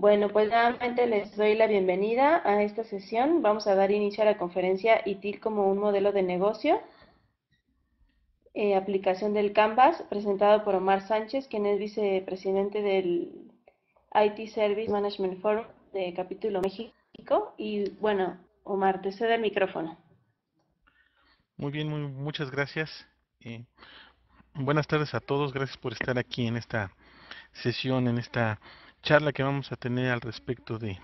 Bueno, pues nuevamente les doy la bienvenida a esta sesión. Vamos a dar inicio a la conferencia ITIL como un modelo de negocio. Eh, aplicación del Canvas, presentado por Omar Sánchez, quien es vicepresidente del IT Service Management Forum de Capítulo México. Y bueno, Omar, te cedo el micrófono. Muy bien, muy, muchas gracias. Eh, buenas tardes a todos. Gracias por estar aquí en esta sesión, en esta charla que vamos a tener al respecto de,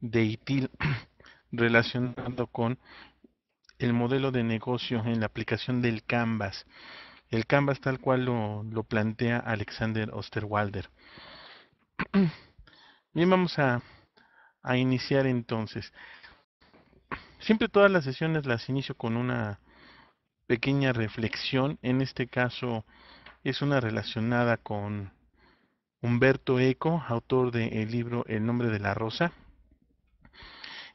ITIL relacionado con el modelo de negocio en la aplicación del Canvas. El Canvas tal cual lo, lo plantea Alexander Osterwalder. Bien, vamos a, a iniciar entonces. Siempre todas las sesiones las inicio con una pequeña reflexión. En este caso es una relacionada con Humberto Eco, autor del libro El nombre de la rosa,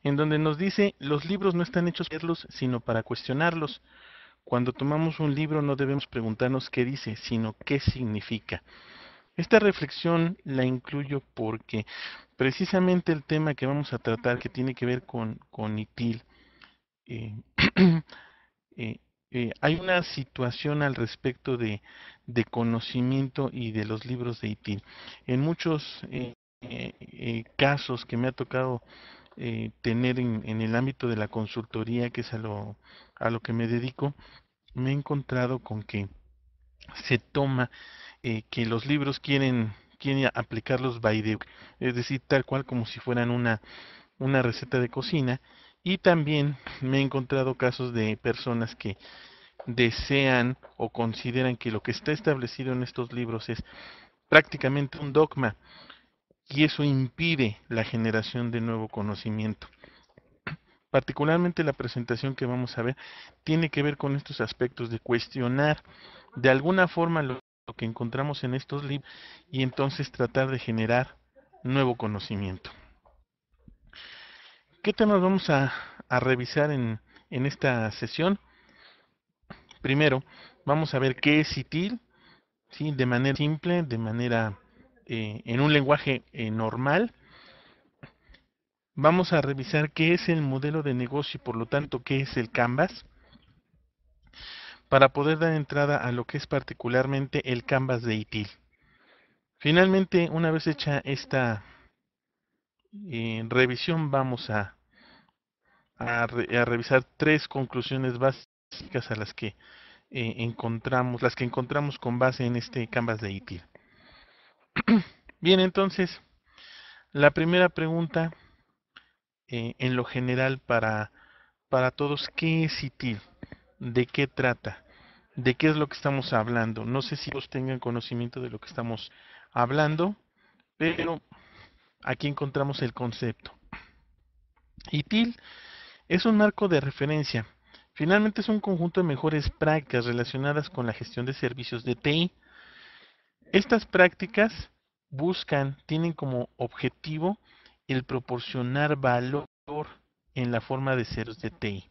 en donde nos dice, los libros no están hechos para leerlos, sino para cuestionarlos. Cuando tomamos un libro no debemos preguntarnos qué dice, sino qué significa. Esta reflexión la incluyo porque precisamente el tema que vamos a tratar, que tiene que ver con, ITIL, eh, eh, eh, hay una situación al respecto de, conocimiento y de los libros de ITIL. En muchos eh, eh, casos que me ha tocado tener en, en, el ámbito de la consultoría, que es a lo, a lo que me dedico, me he encontrado con que se toma que los libros quieren, quieren aplicarlos by es decir, tal cual como si fueran una, una receta de cocina, y también me he encontrado casos de personas que desean o consideran que lo que está establecido en estos libros es prácticamente un dogma y eso impide la generación de nuevo conocimiento. Particularmente la presentación que vamos a ver tiene que ver con estos aspectos de cuestionar de alguna forma lo, que encontramos en estos libros y entonces tratar de generar nuevo conocimiento. ¿Qué temas vamos a, revisar en, esta sesión? Primero, vamos a ver qué es Itil, ¿sí? de manera simple, de manera eh, en un lenguaje eh, normal. Vamos a revisar qué es el modelo de negocio y por lo tanto qué es el Canvas para poder dar entrada a lo que es particularmente el Canvas de ITIL. Finalmente, una vez hecha esta eh, revisión, vamos a, a, revisar tres conclusiones básicas a las que eh, encontramos, las que encontramos con base en este Canvas de ITIL. Bien, entonces, la primera pregunta eh, en lo general para, para todos, ¿qué es ITIL? ¿De qué trata? ¿De qué es lo que estamos hablando? No sé si todos tengan conocimiento de lo que estamos hablando, pero aquí encontramos el concepto. ITIL es un marco de referencia. Finalmente es un conjunto de mejores prácticas relacionadas con la gestión de servicios de TI. Estas prácticas buscan, tienen como objetivo el proporcionar valor en la forma de servicios de TI.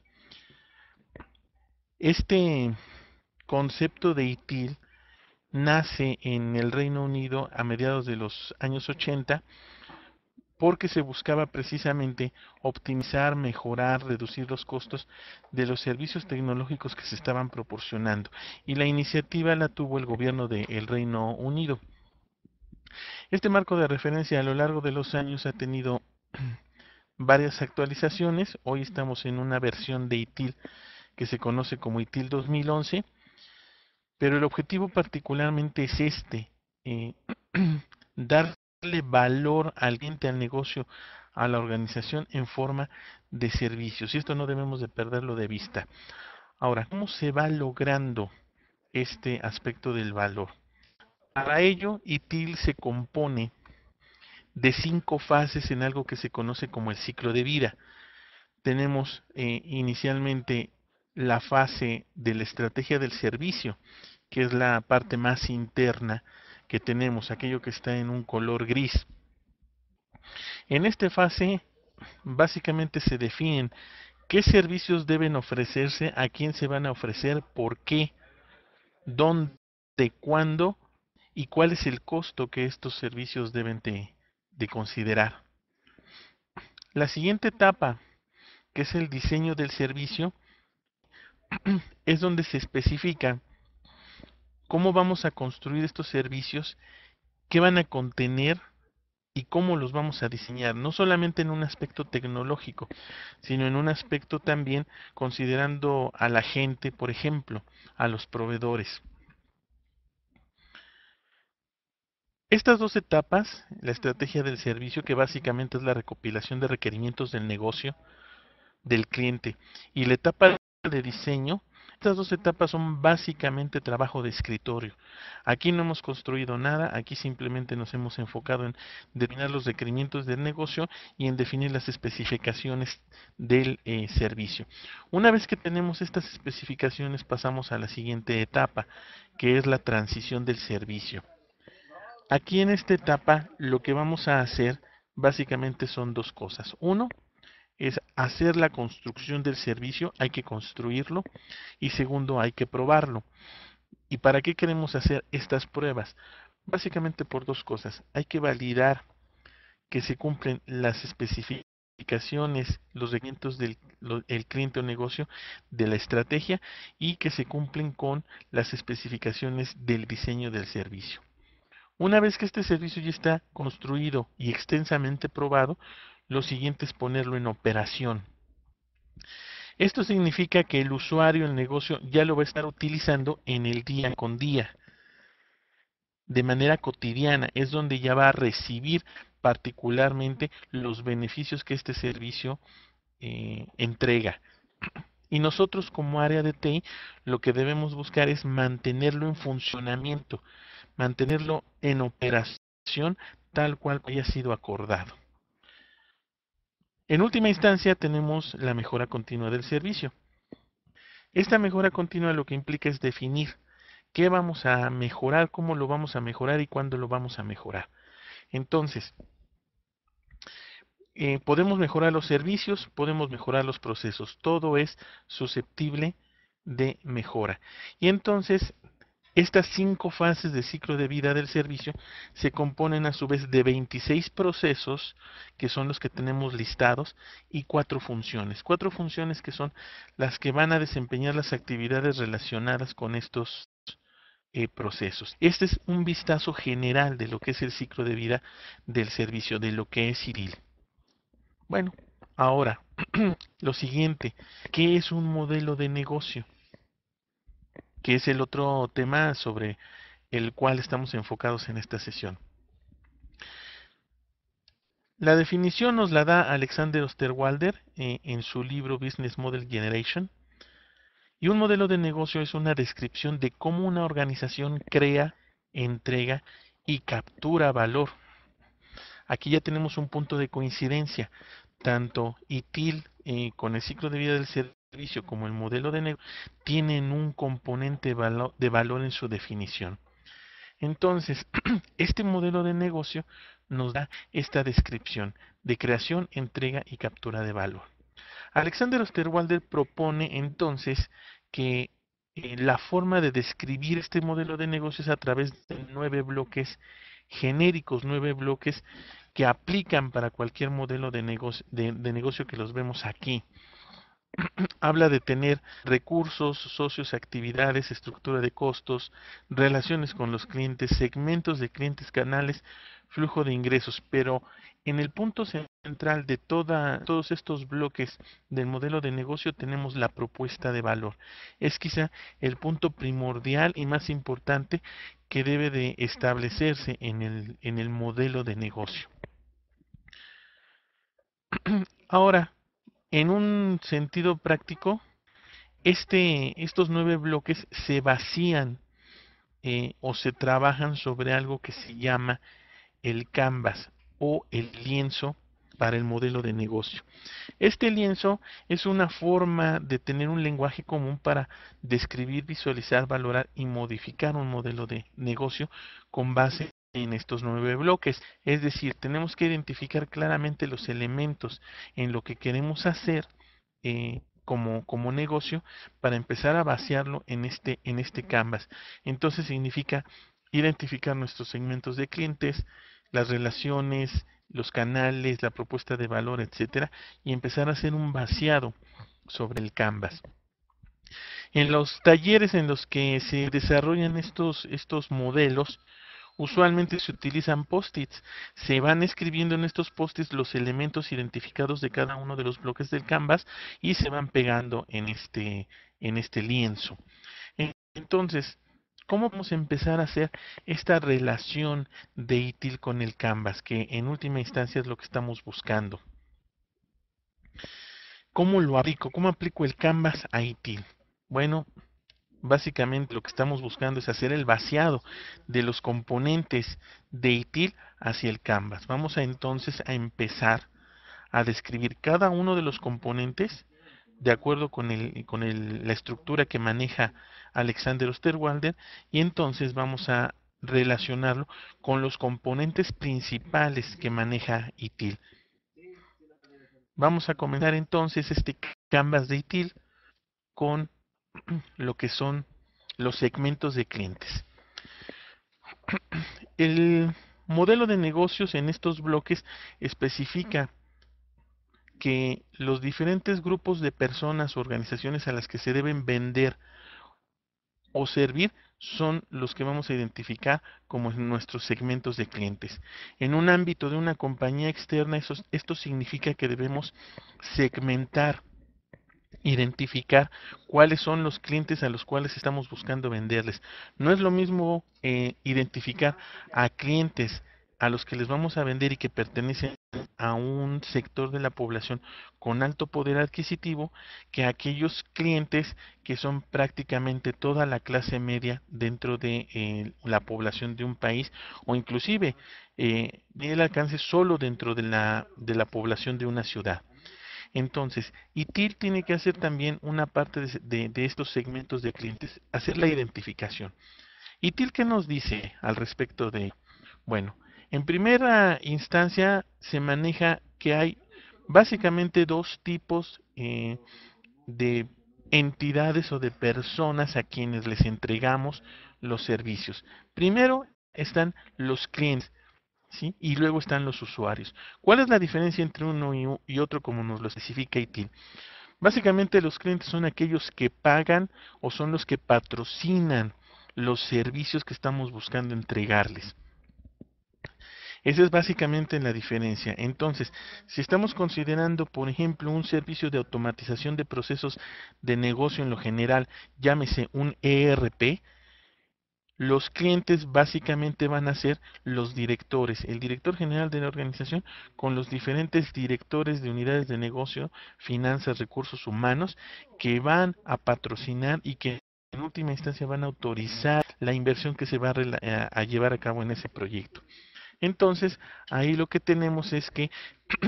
Este concepto de ITIL nace en el Reino Unido a mediados de los años 80 porque se buscaba precisamente optimizar, mejorar, reducir los costos de los servicios tecnológicos que se estaban proporcionando. Y la iniciativa la tuvo el gobierno del Reino Unido. Este marco de referencia a lo largo de los años ha tenido varias actualizaciones. Hoy estamos en una versión de ITIL que se conoce como ITIL 2011, pero el objetivo particularmente es este, eh, dar valor al cliente, al negocio, a la organización en forma de servicios. Y esto no debemos de perderlo de vista. Ahora, ¿cómo se va logrando este aspecto del valor? Para ello, ITIL se compone de cinco fases en algo que se conoce como el ciclo de vida. Tenemos eh, inicialmente la fase de la estrategia del servicio, que es la parte más interna que tenemos, aquello que está en un color gris. En esta fase, básicamente se definen qué servicios deben ofrecerse, a quién se van a ofrecer, por qué, dónde, cuándo y cuál es el costo que estos servicios deben de, considerar. La siguiente etapa, que es el diseño del servicio, es donde se especifica cómo vamos a construir estos servicios, qué van a contener y cómo los vamos a diseñar, no solamente en un aspecto tecnológico, sino en un aspecto también considerando a la gente, por ejemplo, a los proveedores. Estas dos etapas, la estrategia del servicio, que básicamente es la recopilación de requerimientos del negocio del cliente, y la etapa de diseño, estas dos etapas son básicamente trabajo de escritorio. Aquí no hemos construido nada, aquí simplemente nos hemos enfocado en determinar los requerimientos del negocio y en definir las especificaciones del eh, servicio. Una vez que tenemos estas especificaciones pasamos a la siguiente etapa, que es la transición del servicio. Aquí en esta etapa lo que vamos a hacer básicamente son dos cosas. Uno, hacer la construcción del servicio hay que construirlo y segundo hay que probarlo. ¿Y para qué queremos hacer estas pruebas? Básicamente por dos cosas. Hay que validar que se cumplen las especificaciones, los requerimientos del cliente o negocio de la estrategia y que se cumplen con las especificaciones del diseño del servicio. Una vez que este servicio ya está construido y extensamente probado, lo siguiente es ponerlo en operación. Esto significa que el usuario, el negocio, ya lo va a estar utilizando en el día con día, de manera cotidiana. Es donde ya va a recibir particularmente los beneficios que este servicio eh, entrega. Y nosotros como área de TI lo que debemos buscar es mantenerlo en funcionamiento, mantenerlo en operación tal cual haya sido acordado. En última instancia tenemos la mejora continua del servicio. Esta mejora continua lo que implica es definir qué vamos a mejorar, cómo lo vamos a mejorar y cuándo lo vamos a mejorar. Entonces, eh, podemos mejorar los servicios, podemos mejorar los procesos, todo es susceptible de mejora. Y entonces estas cinco fases de ciclo de vida del servicio se componen a su vez de 26 procesos, que son los que tenemos listados, y cuatro funciones. Cuatro funciones que son las que van a desempeñar las actividades relacionadas con estos eh, procesos. Este es un vistazo general de lo que es el ciclo de vida del servicio, de lo que es Civil. Bueno, ahora, lo siguiente, ¿qué es un modelo de negocio? que es el otro tema sobre el cual estamos enfocados en esta sesión. La definición nos la da Alexander Osterwalder eh, en su libro Business Model Generation. Y un modelo de negocio es una descripción de cómo una organización crea, entrega y captura valor. Aquí ya tenemos un punto de coincidencia. Tanto ITIL eh, con el ciclo de vida del ser como el modelo de negocio tienen un componente de valor en su definición. Entonces, este modelo de negocio nos da esta descripción de creación, entrega y captura de valor. Alexander Osterwalder propone entonces que eh, la forma de describir este modelo de negocio a través de nueve bloques genéricos, nueve bloques que aplican para cualquier modelo de negocio, de negocio que los vemos aquí. habla de tener recursos, socios, actividades, estructura de costos, relaciones con los clientes, segmentos de clientes, canales, flujo de ingresos, pero en el punto central de todos estos bloques del modelo de negocio tenemos la propuesta de valor. Es quizá el punto primordial y más importante que debe de establecerse en el, en el modelo de negocio. Ahora, en un sentido práctico, este, estos nueve bloques se vacían eh, o se trabajan sobre algo que se llama el canvas o el lienzo para el modelo de negocio. Este lienzo es una forma de tener un lenguaje común para describir, visualizar, valorar y modificar un modelo de negocio con base en estos nueve bloques. Es decir, tenemos que identificar claramente los elementos en lo que queremos hacer eh, como, como, negocio para empezar a vaciarlo en este, en este canvas. Entonces significa identificar nuestros segmentos de clientes, las relaciones, los canales, la propuesta de valor, etcétera, y empezar a hacer un vaciado sobre el canvas. En los talleres en los que se desarrollan estos, estos modelos, Usualmente se utilizan post-its. Se van escribiendo en estos post-its los elementos identificados de cada uno de los bloques del canvas y se van pegando en este, en este lienzo. Entonces, ¿Cómo vamos a empezar a hacer esta relación de ITIL con el Canvas? Que en última instancia es lo que estamos buscando. ¿Cómo lo aplico? ¿Cómo aplico el Canvas a ITIL? Bueno, básicamente lo que estamos buscando es hacer el vaciado de los componentes de ITIL hacia el canvas. Vamos a entonces a empezar a describir cada uno de los componentes de acuerdo con, con la estructura que maneja Alexander Osterwalder y entonces vamos a relacionarlo con los componentes principales que maneja ITIL. Vamos a comenzar entonces este canvas de ITIL con lo que son los segmentos de clientes. El modelo de negocios en estos bloques especifica que los diferentes grupos de personas o organizaciones a las que se deben vender o servir son los que vamos a identificar como nuestros segmentos de clientes. En un ámbito de una compañía externa, esto significa que debemos segmentar identificar cuáles son los clientes a los cuales estamos buscando venderles. No es lo mismo eh, identificar a clientes a los que les vamos a vender y que pertenecen a un sector de la población con alto poder adquisitivo que aquellos clientes que son prácticamente toda la clase media dentro de eh, la población de un país o inclusive eh, alcance solo dentro de la, de la población de una ciudad. Entonces, ITIL tiene que hacer también una parte de, estos segmentos de clientes, hacer la identificación. ITIL, ¿qué nos dice al respecto de Bueno, en primera instancia se maneja que hay básicamente dos tipos eh, de entidades o de personas a quienes les entregamos los servicios. Primero están los clientes, y luego están los usuarios. ¿Cuál es la diferencia entre uno y, otro como nos lo especifica ITIL? Básicamente los clientes son aquellos que pagan o son los que patrocinan los servicios que estamos buscando entregarles. Esa es básicamente la diferencia. Entonces, si estamos considerando, por ejemplo, un servicio de automatización de procesos de negocio en lo general, llámese un ERP, los clientes básicamente van a ser los directores, el director general de la organización con los diferentes directores de unidades de negocio, finanzas, recursos humanos, que van a patrocinar y que en última instancia van a autorizar la inversión que se va a, llevar a cabo en ese proyecto. Entonces, ahí lo que tenemos es que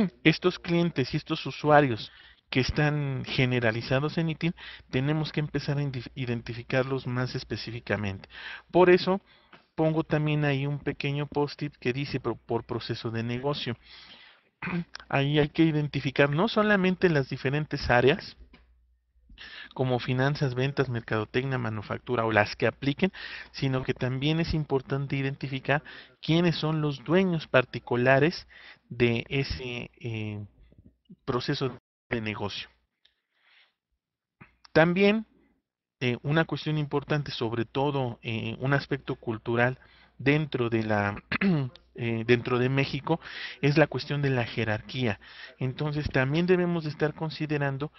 estos clientes y estos usuarios que están generalizados en ITIN, tenemos que empezar a identificarlos más específicamente. Por eso pongo también ahí un pequeño post-it que dice por, proceso de negocio. Ahí hay que identificar no solamente las diferentes áreas, como finanzas, ventas, mercadotecnia, manufactura o las que apliquen, sino que también es importante identificar quiénes son los dueños particulares de ese de eh, proceso de negocio. También eh, una cuestión importante, sobre todo eh, un aspecto cultural dentro de la eh, dentro de México es la cuestión de la jerarquía. Entonces también debemos de estar considerando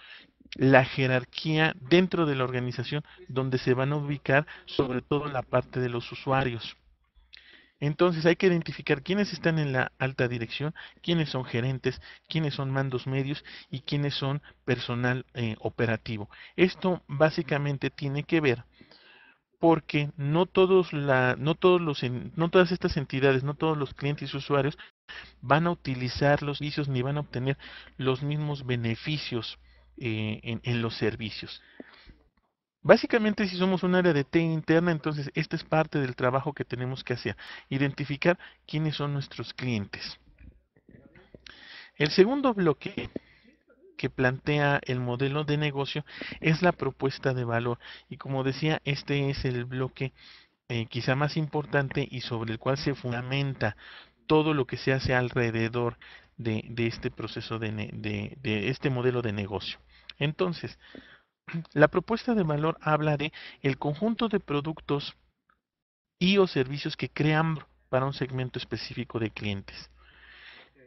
la jerarquía dentro de la organización donde se van a ubicar sobre todo la parte de los usuarios. Entonces hay que identificar quiénes están en la alta dirección, quiénes son gerentes, quiénes son mandos medios y quiénes son personal eh, operativo. Esto básicamente tiene que ver porque no todos la, no todos los no todas estas entidades, no todos los clientes y usuarios van a utilizar los servicios ni van a obtener los mismos beneficios eh, en los servicios. Básicamente, si somos un área de T interna, entonces esta es parte del trabajo que tenemos que hacer, identificar quiénes son nuestros clientes. El segundo bloque que plantea el modelo de negocio es la propuesta de valor. Y como decía, este es el bloque eh, quizá más importante y sobre el cual se fundamenta todo lo que se hace alrededor de, este proceso de este modelo de negocio. Entonces, la propuesta de valor habla de el conjunto de productos y o servicios que crean para un segmento específico de clientes.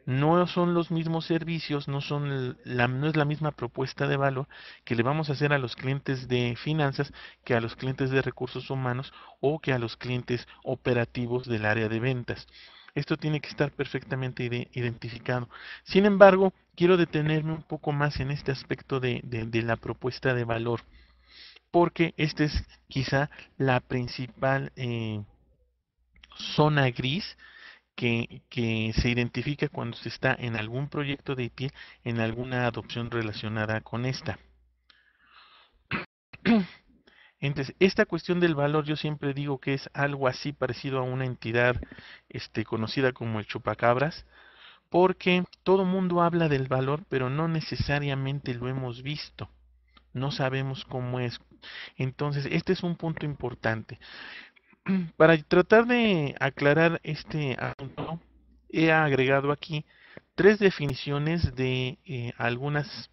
No son los mismos servicios, no, no es la misma propuesta de valor que le vamos a hacer a los clientes de finanzas que a los clientes de recursos humanos o que a los clientes operativos del área de ventas. Esto tiene que estar perfectamente identificado. Sin embargo, quiero detenerme un poco más en este aspecto de, la propuesta de valor, porque esta es quizá la principal eh, zona gris que, que, se identifica cuando se está en algún proyecto de IP, en alguna adopción relacionada con esta. Entonces, esta cuestión del valor yo siempre digo que es algo así parecido a una entidad este, conocida como el chupacabras, porque todo mundo habla del valor, pero no necesariamente lo hemos visto. No sabemos cómo es. Entonces, este es un punto importante. Para tratar de aclarar este asunto, he agregado aquí tres definiciones de eh, algunas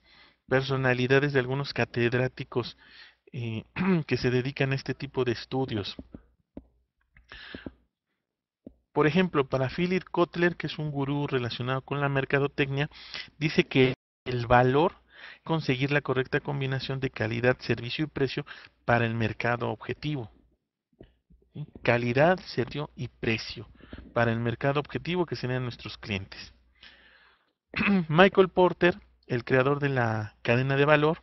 personalidades de algunos catedráticos eh, que se dedican a este tipo de estudios. Por ejemplo, para Philip Kotler, que es un gurú relacionado con la mercadotecnia, dice que el valor conseguir la correcta combinación de calidad, servicio y precio para el mercado objetivo. Calidad, servicio y precio para el mercado objetivo que serían nuestros clientes. Michael Porter, el creador de la cadena de valor,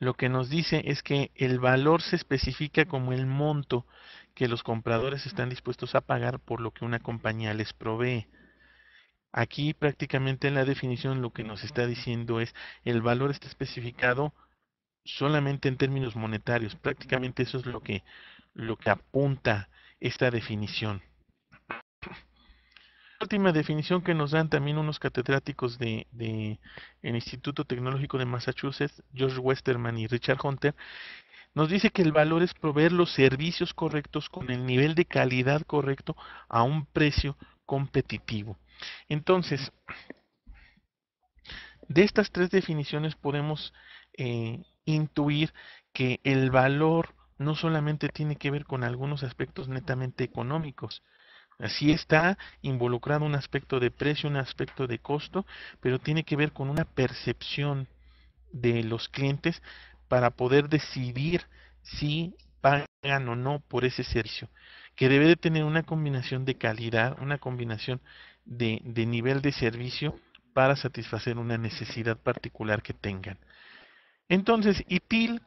lo que nos dice es que el valor se especifica como el monto que los compradores están dispuestos a pagar por lo que una compañía les provee. Aquí prácticamente en la definición lo que nos está diciendo es el valor está especificado solamente en términos monetarios. Prácticamente eso es lo que, lo que apunta esta definición última definición que nos dan también unos catedráticos de, Instituto Tecnológico de Massachusetts, George Westerman y Richard Hunter, nos dice que el valor es proveer los servicios correctos con el nivel de calidad correcto a un precio competitivo. Entonces, de estas tres definiciones podemos eh, intuir que el valor no solamente tiene que ver con algunos aspectos netamente económicos, Así está involucrado un aspecto de precio, un aspecto de costo, pero tiene que ver con una percepción de los clientes para poder decidir si pagan o no por ese servicio, que debe de tener una combinación de calidad, una combinación de, nivel de servicio para satisfacer una necesidad particular que tengan. Entonces, ITIL,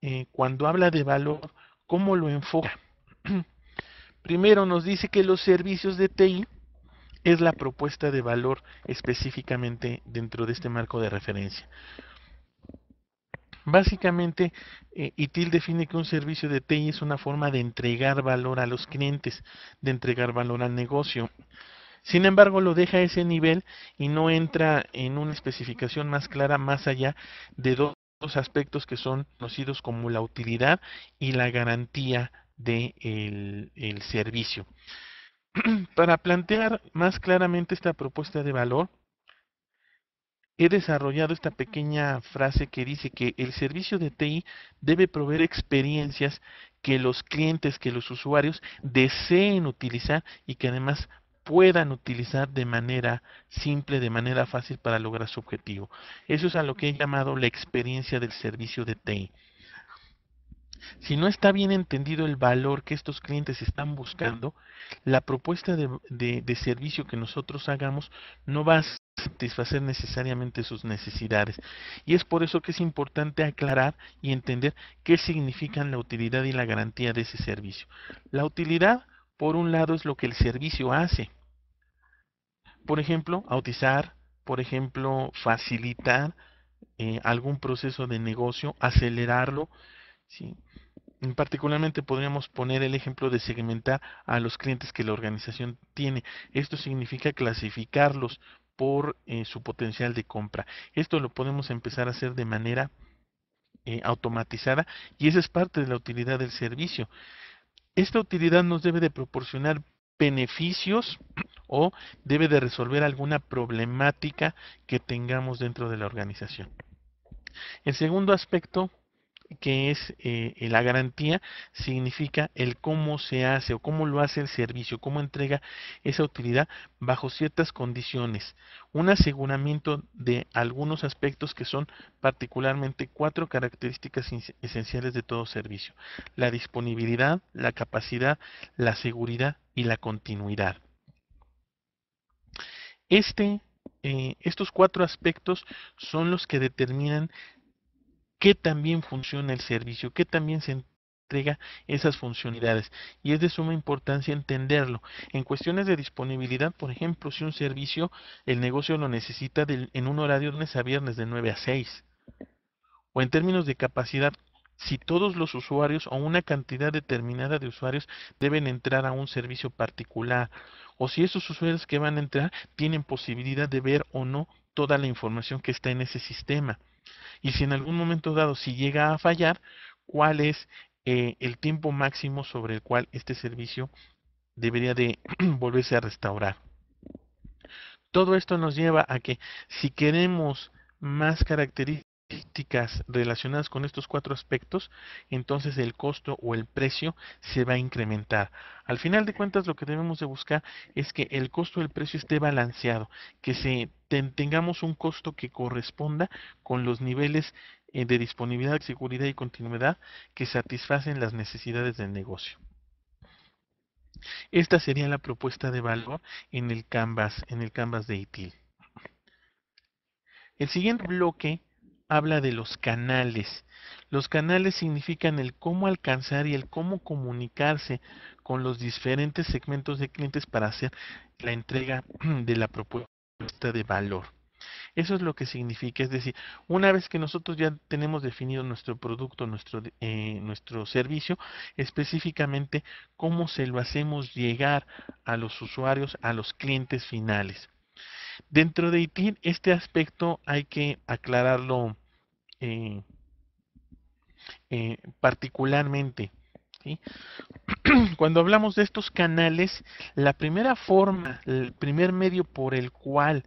eh, cuando habla de valor, ¿cómo lo enfoca? Primero nos dice que los servicios de TI es la propuesta de valor específicamente dentro de este marco de referencia. Básicamente, eh, ITIL define que un servicio de TI es una forma de entregar valor a los clientes, de entregar valor al negocio. Sin embargo, lo deja a ese nivel y no entra en una especificación más clara más allá de dos aspectos que son conocidos como la utilidad y la garantía del de el servicio. Para plantear más claramente esta propuesta de valor, he desarrollado esta pequeña frase que dice que el servicio de TI debe proveer experiencias que los clientes, que los usuarios deseen utilizar y que además puedan utilizar de manera simple, de manera fácil para lograr su objetivo. Eso es a lo que he llamado la experiencia del servicio de TI. Si no está bien entendido el valor que estos clientes están buscando, la propuesta de, servicio que nosotros hagamos no va a satisfacer necesariamente sus necesidades. Y es por eso que es importante aclarar y entender qué significan la utilidad y la garantía de ese servicio. La utilidad, por un lado, es lo que el servicio hace. Por ejemplo, autizar, por ejemplo, facilitar eh, algún proceso de negocio, acelerarlo, ¿sí? particularmente podríamos poner el ejemplo de segmentar a los clientes que la organización tiene. Esto significa clasificarlos por eh, su potencial de compra. Esto lo podemos empezar a hacer de manera eh, automatizada y esa es parte de la utilidad del servicio. Esta utilidad nos debe de proporcionar beneficios o debe de resolver alguna problemática que tengamos dentro de la organización. El segundo aspecto que es eh, eh, la garantía, significa el cómo se hace o cómo lo hace el servicio, cómo entrega esa utilidad bajo ciertas condiciones. Un aseguramiento de algunos aspectos que son particularmente cuatro características esenciales de todo servicio. La disponibilidad, la capacidad, la seguridad y la continuidad. Este, eh, estos cuatro aspectos son los que determinan que también funciona el servicio, qué también se entrega esas funcionalidades. Y es de suma importancia entenderlo. En cuestiones de disponibilidad, por ejemplo, si un servicio, el negocio lo necesita en un horario de lunes a viernes de 9 a 6. O en términos de capacidad, si todos los usuarios o una cantidad determinada de usuarios deben entrar a un servicio particular, o si esos usuarios que van a entrar tienen posibilidad de ver o no toda la información que está en ese sistema. Y si en algún momento dado, si llega a fallar, ¿cuál es eh, el tiempo máximo sobre el cual este servicio debería de volverse a restaurar? Todo esto nos lleva a que si queremos más características, relacionadas con estos cuatro aspectos, entonces el costo o el precio se va a incrementar. Al final de cuentas, lo que debemos de buscar es que el costo o el precio esté balanceado, que se tengamos un costo que corresponda con los niveles eh, de disponibilidad, seguridad y continuidad que satisfacen las necesidades del negocio. Esta sería la propuesta de valor en el canvas, en el canvas de ITIL. El siguiente bloque habla de los canales. Los canales significan el cómo alcanzar y el cómo comunicarse con los diferentes segmentos de clientes para hacer la entrega de la propuesta de valor. Eso es lo que significa, es decir, una vez que nosotros ya tenemos definido nuestro producto, nuestro, eh, servicio, específicamente cómo se lo hacemos llegar a los usuarios, a los clientes finales. Dentro de ITIN, este aspecto hay que aclararlo eh, eh, particularmente. Cuando hablamos de estos canales, la primera forma, el primer medio por el cual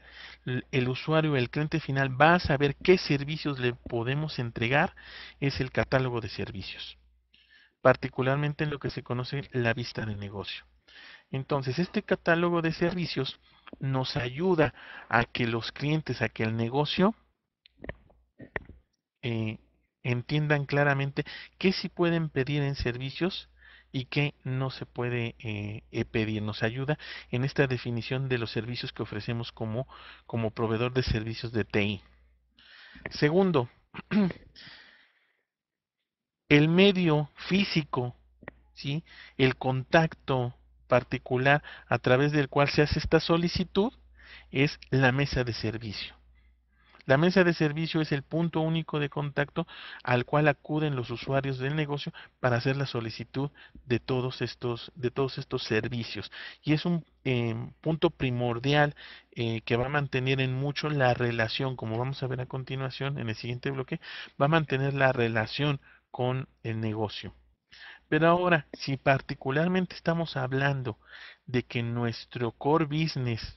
el usuario, el cliente final, va a saber qué servicios le podemos entregar es el catálogo de servicios, particularmente en lo que se conoce la vista de negocio. Entonces, este catálogo de servicios nos ayuda a que los clientes, a que el negocio eh, entiendan claramente qué sí pueden pedir en servicios y qué no se puede eh, pedir. Nos ayuda en esta definición de los servicios que ofrecemos como, como proveedor de servicios de TI. Segundo, el medio físico, ¿sí? el contacto, particular a través del cual se hace esta solicitud es la mesa de servicio. La mesa de servicio es el punto único de contacto al cual acuden los usuarios del negocio para hacer la solicitud de todos estos, de todos estos servicios. Y es un em, punto primordial eh, que va a mantener en mucho la relación, como vamos a ver a continuación en el siguiente bloque, va a mantener la relación con el negocio. Pero ahora, si particularmente estamos hablando de que nuestro core business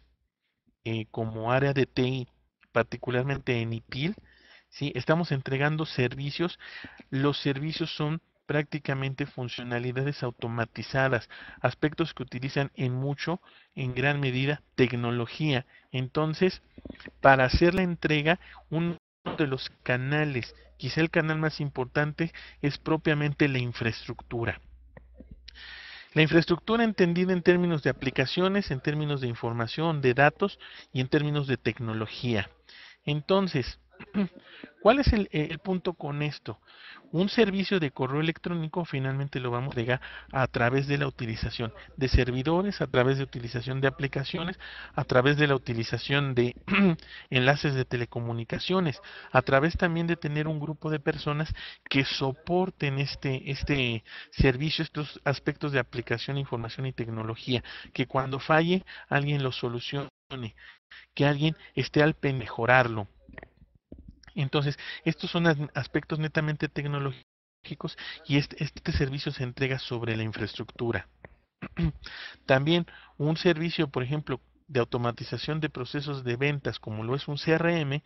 eh, como área de TI, particularmente en IPIL, si estamos entregando servicios, los servicios son prácticamente funcionalidades automatizadas, aspectos que utilizan en mucho, en gran medida, tecnología. Entonces, para hacer la entrega, un de los canales, quizá el canal más importante, es propiamente la infraestructura. La infraestructura entendida en términos de aplicaciones, en términos de información, de datos y en términos de tecnología. Entonces, ¿Cuál es el, punto con esto? Un servicio de correo electrónico finalmente lo vamos a llegar a través de la utilización de servidores, a través de utilización de aplicaciones, a través de la utilización de enlaces de telecomunicaciones, a través también de tener un grupo de personas que soporten este, este servicio, estos aspectos de aplicación, información y tecnología, que cuando falle alguien lo solucione, que alguien esté al mejorarlo. Entonces, estos son aspectos netamente tecnológicos y este, este, servicio se entrega sobre la infraestructura. También un servicio, por ejemplo, de automatización de procesos de ventas como lo es un CRM,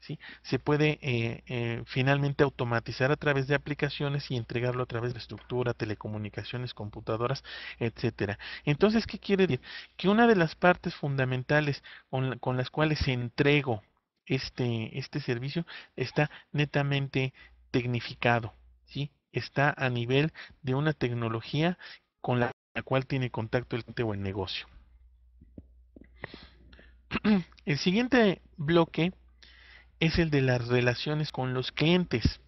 ¿sí? se puede eh, eh, finalmente automatizar a través de aplicaciones y entregarlo a través de estructura, telecomunicaciones, computadoras, etcétera. Entonces, ¿qué quiere decir? Que una de las partes fundamentales con, con las cuales entrego este, este servicio está netamente tecnificado, ¿sí? está a nivel de una tecnología con la, la cual tiene contacto el cliente o el negocio. El siguiente bloque es el de las relaciones con los clientes.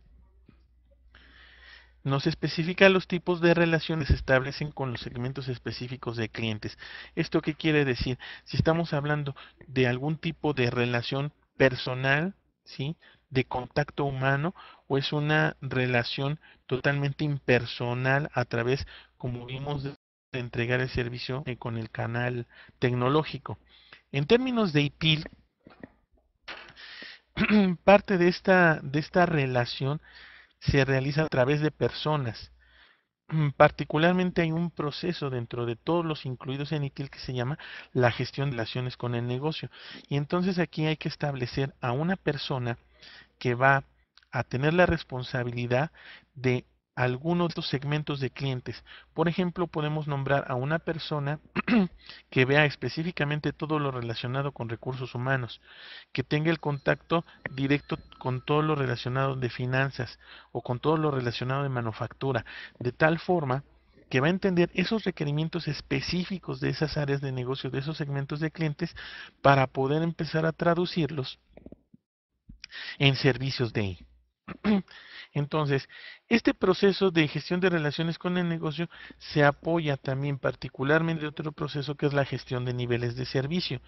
Nos especifica los tipos de relaciones que se establecen con los segmentos específicos de clientes. ¿Esto qué quiere decir? Si estamos hablando de algún tipo de relación personal, ¿sí? De contacto humano o es una relación totalmente impersonal a través, como vimos, de entregar el servicio eh, con el canal tecnológico. En términos de IPIL, parte de esta, de esta relación se realiza a través de personas. Mm, particularmente hay un proceso dentro de todos los incluidos en ITIL que se llama la gestión de relaciones con el negocio. Y entonces aquí hay que establecer a una persona que va a tener la responsabilidad de algunos otros segmentos de clientes. Por ejemplo, podemos nombrar a una persona que vea específicamente todo lo relacionado con recursos humanos, que tenga el contacto directo con todo lo relacionado de finanzas o con todo lo relacionado de manufactura, de tal forma que va a entender esos requerimientos específicos de esas áreas de negocio, de esos segmentos de clientes, para poder empezar a traducirlos en servicios de Entonces, este proceso de gestión de relaciones con el negocio se apoya también particularmente otro proceso que es la gestión de niveles de servicio.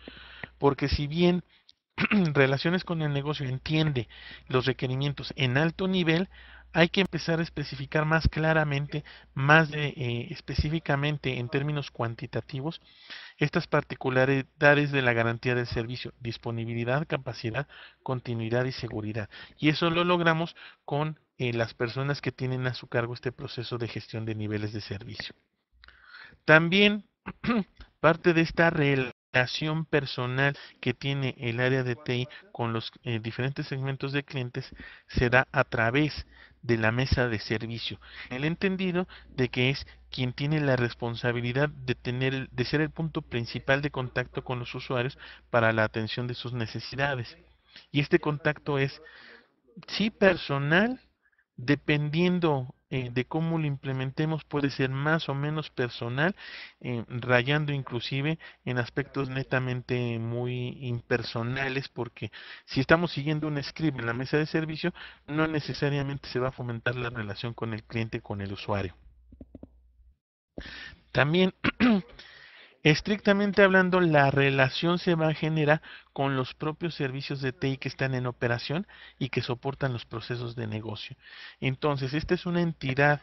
Porque si bien relaciones con el negocio entiende los requerimientos en alto nivel, hay que empezar a especificar más claramente, más de, eh, eh, específicamente en términos cuantitativos, estas particularidades de la garantía del servicio, disponibilidad, capacidad, continuidad y seguridad. Y eso lo logramos con las personas que tienen a su cargo este proceso de gestión de niveles de servicio. También parte de esta relación personal que tiene el área de TI con los eh, diferentes segmentos de clientes será a través de la mesa de servicio. El entendido de que es quien tiene la responsabilidad de tener de ser el punto principal de contacto con los usuarios para la atención de sus necesidades. Y este contacto es sí personal, dependiendo eh, de cómo lo implementemos puede ser más o menos personal, eh, rayando inclusive en aspectos netamente muy impersonales, porque si estamos siguiendo un script en la mesa de servicio, no necesariamente se va a fomentar la relación con el cliente, con el usuario. También Estrictamente hablando, la relación se va a generar con los propios servicios de TI que están en operación y que soportan los procesos de negocio. Entonces, esta es una entidad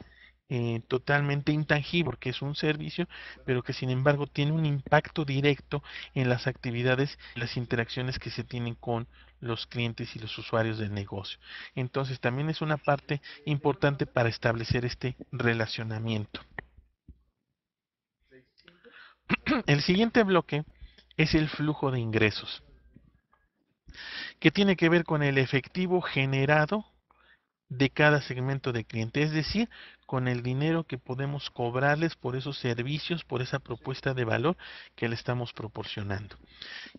eh, totalmente intangible, porque es un servicio, pero que sin embargo tiene un impacto directo en las actividades, las interacciones que se tienen con los clientes y los usuarios del negocio. Entonces, también es una parte importante para establecer este relacionamiento. El siguiente bloque es el flujo de ingresos, que tiene que ver con el efectivo generado de cada segmento de cliente, es decir, con el dinero que podemos cobrarles por esos servicios, por esa propuesta de valor que le estamos proporcionando.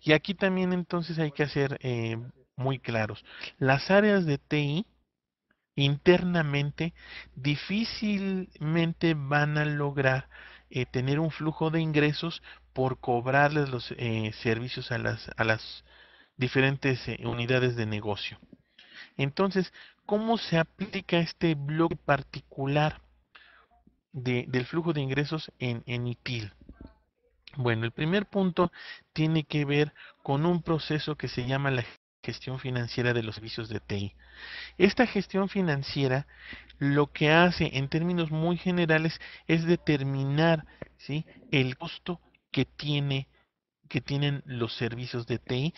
Y aquí también entonces hay que hacer eh, muy claros. Las áreas de TI internamente difícilmente van a lograr eh, tener un flujo de ingresos por cobrarles los eh, servicios a las, a las diferentes eh, unidades de negocio. Entonces, ¿cómo se aplica este bloque particular del flujo de ingresos en, en ITIL? Bueno, el primer punto tiene que ver con un proceso que se llama la gestión financiera de los servicios de TI. Esta gestión financiera lo que hace en términos muy generales es determinar el costo que, tiene, que tienen los servicios de TI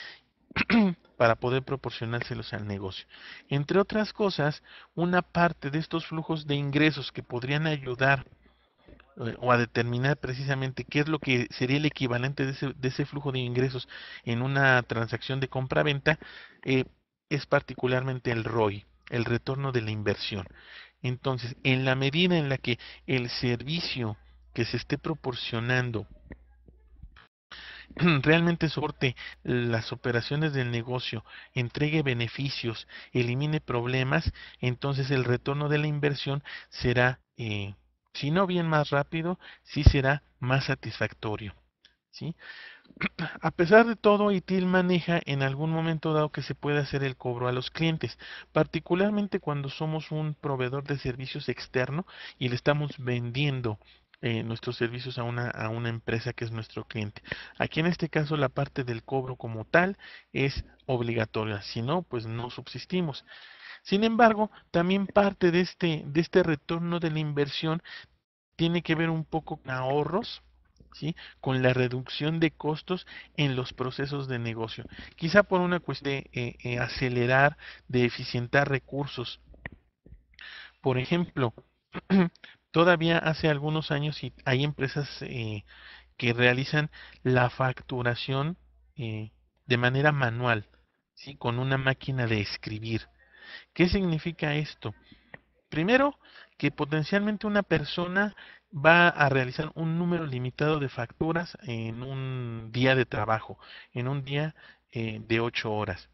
para poder proporcionárselos al negocio. Entre otras cosas, una parte de estos flujos de ingresos que podrían ayudar eh, o a determinar precisamente qué es lo que sería el equivalente de ese, flujo de ingresos en una transacción de compra-venta, eh, es particularmente el ROI, el retorno de la inversión. Entonces, en la medida en la que el servicio que se esté proporcionando realmente soporte las operaciones del negocio, entregue beneficios, elimine problemas, entonces el retorno de la inversión será eh, si no bien más rápido, sí será más satisfactorio. ¿sí? A pesar de todo, ITIL maneja en algún momento dado que se puede hacer el cobro a los clientes, particularmente cuando somos un proveedor de servicios externo y le estamos vendiendo eh, nuestros servicios a una, a una empresa que es nuestro cliente. Aquí en este caso la parte del cobro como tal es obligatoria, si no, pues no subsistimos. Sin embargo, también parte de este, de este retorno de la inversión tiene que ver un poco con ahorros, ¿Sí? con la reducción de costos en los procesos de negocio. Quizá por una cuestión de eh, eh, acelerar, de eficientar recursos. Por ejemplo, todavía hace algunos años y hay empresas eh, que realizan la facturación de manera manual, ¿sí? con una máquina de escribir. ¿Qué significa esto? Primero, que potencialmente una persona va a realizar un número limitado de facturas en un día de trabajo, en un día eh, de 8 horas.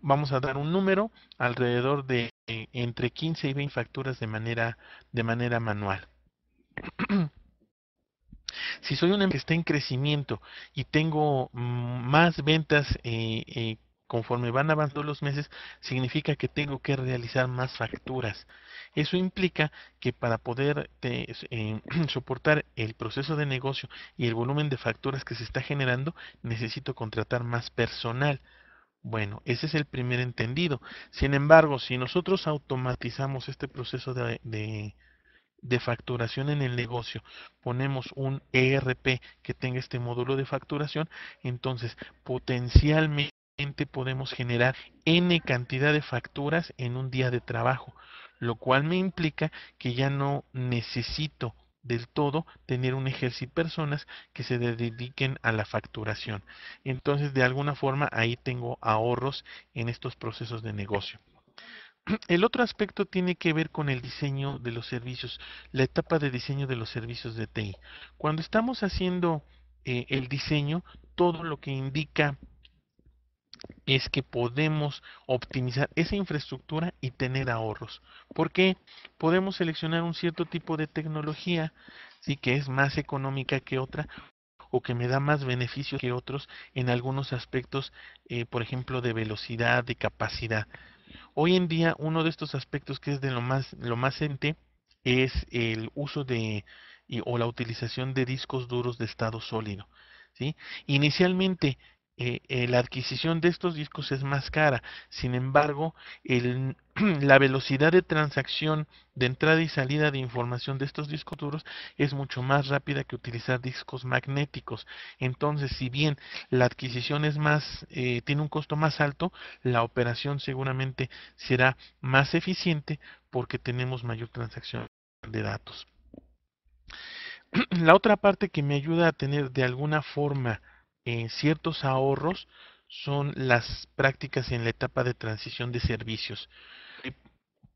Vamos a dar un número alrededor de eh, entre 15 y 20 facturas de manera, de manera manual. si soy una empresa que está en crecimiento y tengo mm, más ventas eh, conforme van avanzando los meses, significa que tengo que realizar más facturas. Eso implica que para poder em, soportar el proceso de negocio y el volumen de facturas que se está generando, necesito contratar más personal. Bueno, ese es el primer entendido. Sin embargo, si nosotros automatizamos este proceso de facturación en el negocio ponemos un ERP que tenga este módulo de facturación, entonces potencialmente podemos generar n cantidad de facturas en un día de trabajo, lo cual me implica que ya no necesito del todo tener un ejército de personas que se dediquen a la facturación. Entonces, de alguna forma, ahí tengo ahorros en estos procesos de negocio. El otro aspecto tiene que ver con el diseño de los servicios, la etapa de diseño de los servicios de TI. Cuando estamos haciendo eh, el diseño, todo lo que indica es que podemos optimizar esa infraestructura y tener ahorros. Porque podemos seleccionar un cierto tipo de tecnología, sí que es más económica que otra o que me da más beneficio que otros en algunos aspectos, eh, por ejemplo, de velocidad, de capacidad. Hoy en día, uno de estos aspectos que es de lo más, lo más ente es el uso de o la utilización de discos duros de estado sólido. ¿sí? Inicialmente, eh, eh, la adquisición de estos discos es más cara. Sin embargo, la velocidad de transacción de entrada y salida de información de estos discos duros es mucho más rápida que utilizar discos magnéticos. Entonces, si bien la adquisición es más, eh, tiene un costo más alto, la operación seguramente será más eficiente porque tenemos mayor transacción de datos. La otra parte que me ayuda a tener de alguna forma eh, ciertos ahorros son las prácticas en la etapa de transición de servicios. Eh,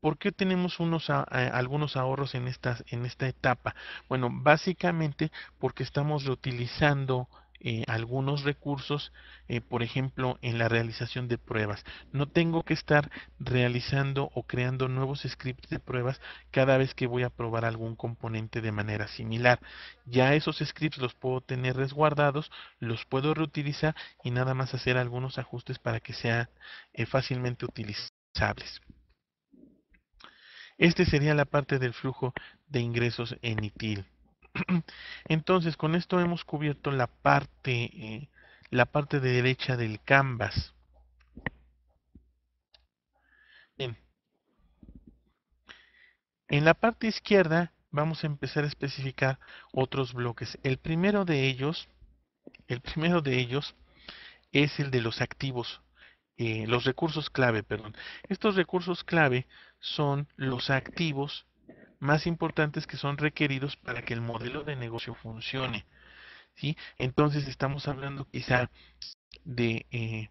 ¿Por qué tenemos unos eh, algunos ahorros en, estas, en esta etapa? Bueno, básicamente porque estamos reutilizando eh, algunos recursos, eh, por ejemplo, en la realización de pruebas. No tengo que estar realizando o creando nuevos scripts de pruebas cada vez que voy a probar algún componente de manera similar. Ya esos scripts los puedo tener resguardados, los puedo reutilizar y nada más hacer algunos ajustes para que sean eh, fácilmente utilizables. Este sería la parte del flujo de ingresos en ITIL. Entonces, con esto hemos cubierto la parte, eh, la parte de derecha del canvas. Bien. En la parte izquierda vamos a empezar a especificar otros bloques. El primero de ellos, el primero de ellos es el de los activos, eh, los recursos clave, perdón. Estos recursos clave son los activos más importantes que son requeridos para que el modelo de negocio funcione. ¿sí? Entonces estamos hablando quizá de eh,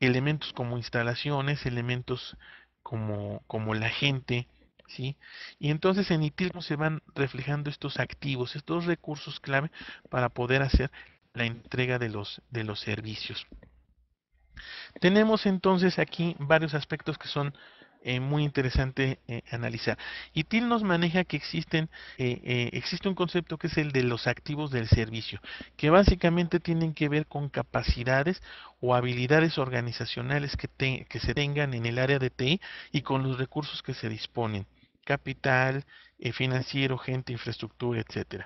elementos como instalaciones, elementos como, como la gente, ¿sí? Y entonces en itismo se van reflejando estos activos, estos recursos clave para poder hacer la entrega de los, de los servicios. Tenemos entonces aquí varios aspectos que son eh, muy interesante eh, analizar. Y TIL nos maneja que existen, eh, existe un concepto que es el de los activos del servicio, que básicamente tienen que ver con capacidades o habilidades organizacionales que, se tengan en el área de TI y con los recursos que se disponen, capital, financiero, gente, infraestructura, etcétera.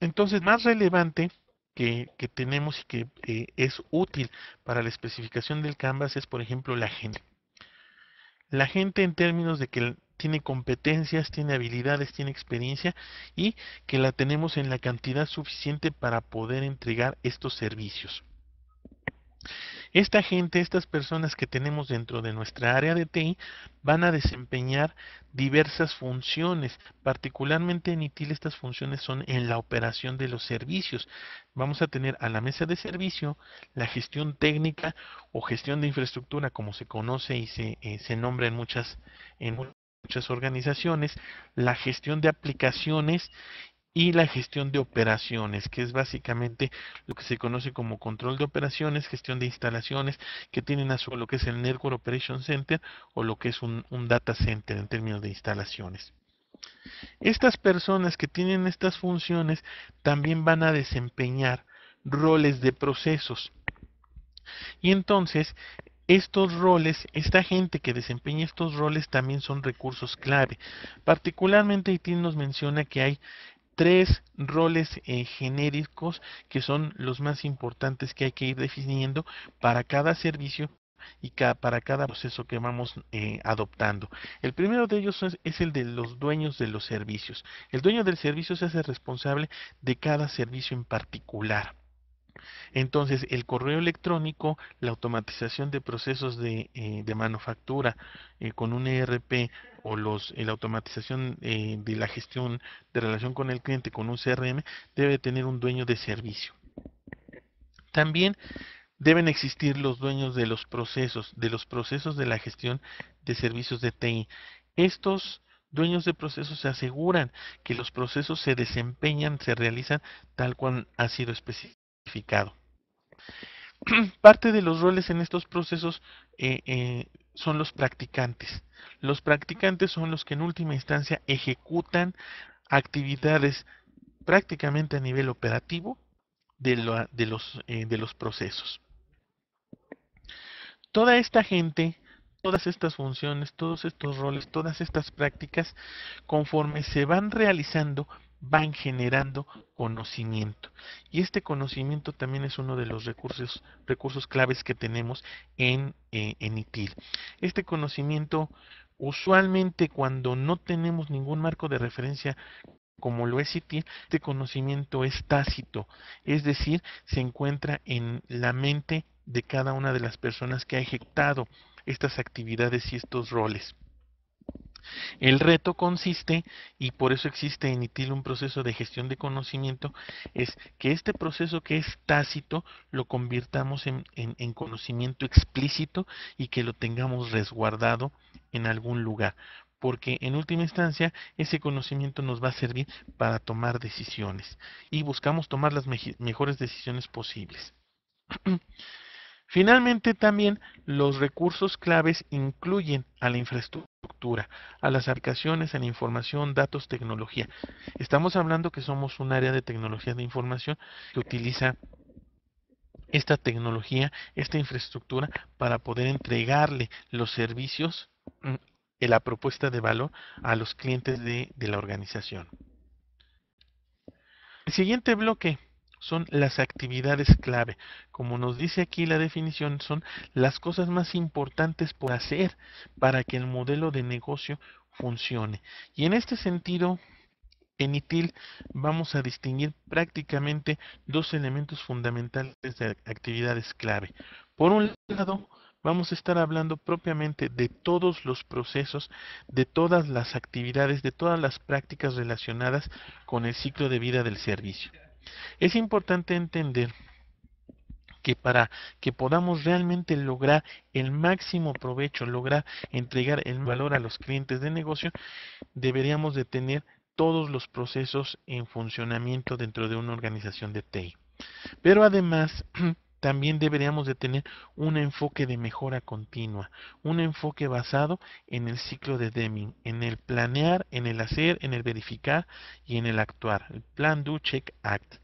Entonces, más relevante que, tenemos y que es útil para la especificación del canvas es, por ejemplo, la gente la gente en términos de que tiene competencias, tiene habilidades, tiene experiencia y que la tenemos en la cantidad suficiente para poder entregar estos servicios. Esta gente, estas personas que tenemos dentro de nuestra área de TI, van a desempeñar diversas funciones. Particularmente en ITIL estas funciones son en la operación de los servicios. Vamos a tener a la mesa de servicio la gestión técnica o gestión de infraestructura, como se conoce y se, eh, nombra en muchas, en muchas organizaciones, la gestión de aplicaciones y la gestión de operaciones, que es básicamente lo que se conoce como control de operaciones, gestión de instalaciones, que tienen a su lo que es el Network Operation Center o lo que es un, data center en términos de instalaciones. Estas personas que tienen estas funciones también van a desempeñar roles de procesos. Y entonces, estos roles, esta gente que desempeña estos roles también son recursos clave. Particularmente, ITIN nos menciona que hay tres roles eh, genéricos que son los más importantes que hay que ir definiendo para cada servicio y para cada proceso que vamos eh, adoptando. El primero de ellos es, el de los dueños de los servicios. El dueño del servicio se hace responsable de cada servicio en particular. Entonces, el correo electrónico, la automatización de procesos de, eh, manufactura eh, con un ERP o los, eh, la automatización de la gestión de relación con el cliente con un CRM debe tener un dueño de servicio. También deben existir los dueños de los procesos, de los procesos de la gestión de servicios de TI. Estos dueños de procesos se aseguran que los procesos se desempeñan, se realizan tal cual ha sido especificado Parte de los roles en estos procesos eh, eh, son los practicantes. Los practicantes son los que en última instancia ejecutan actividades prácticamente a nivel operativo eh, de los procesos. Toda esta gente, todas estas funciones, todos estos roles, todas estas prácticas, conforme se van realizando, van generando conocimiento. Y este conocimiento también es uno de los recursos, claves que tenemos en, eh, en ITIL. Este conocimiento, usualmente cuando no tenemos ningún marco de referencia como lo es ITIL, este conocimiento es tácito, es decir, se encuentra en la mente de cada una de las personas que ha ejecutado estas actividades y estos roles. El reto consiste, y por eso existe en ITIL un proceso de gestión de conocimiento, es que este proceso que es tácito lo convirtamos en, conocimiento explícito y que lo tengamos resguardado en algún lugar porque en última instancia ese conocimiento nos va a servir para tomar decisiones y buscamos tomar las mejores decisiones posibles. Finalmente también los recursos claves incluyen a la infraestructura a las aplicaciones, a la información, datos, tecnología. Estamos hablando que somos un área de tecnología de información que utiliza esta tecnología, esta infraestructura para poder entregarle los servicios, mm, la propuesta de valor a los clientes de la organización. El siguiente bloque son las actividades clave. Como nos dice aquí la definición, son las cosas más importantes por hacer para que el modelo de negocio funcione. Y en este sentido, en ITIL vamos a distinguir prácticamente dos elementos fundamentales de actividades clave. Por un lado, vamos a estar hablando propiamente de todos los procesos, de todas las actividades, de todas las prácticas relacionadas con el ciclo de vida del servicio. Es importante entender que para que podamos realmente lograr el máximo provecho, lograr entregar el valor a los clientes de negocio, deberíamos de tener todos los procesos en funcionamiento dentro de una organización de TI. Pero además, también deberíamos de tener un enfoque de mejora continua, un enfoque basado en el ciclo de Deming, en el planear, en el hacer, en el verificar y en el actuar, el plan do check act.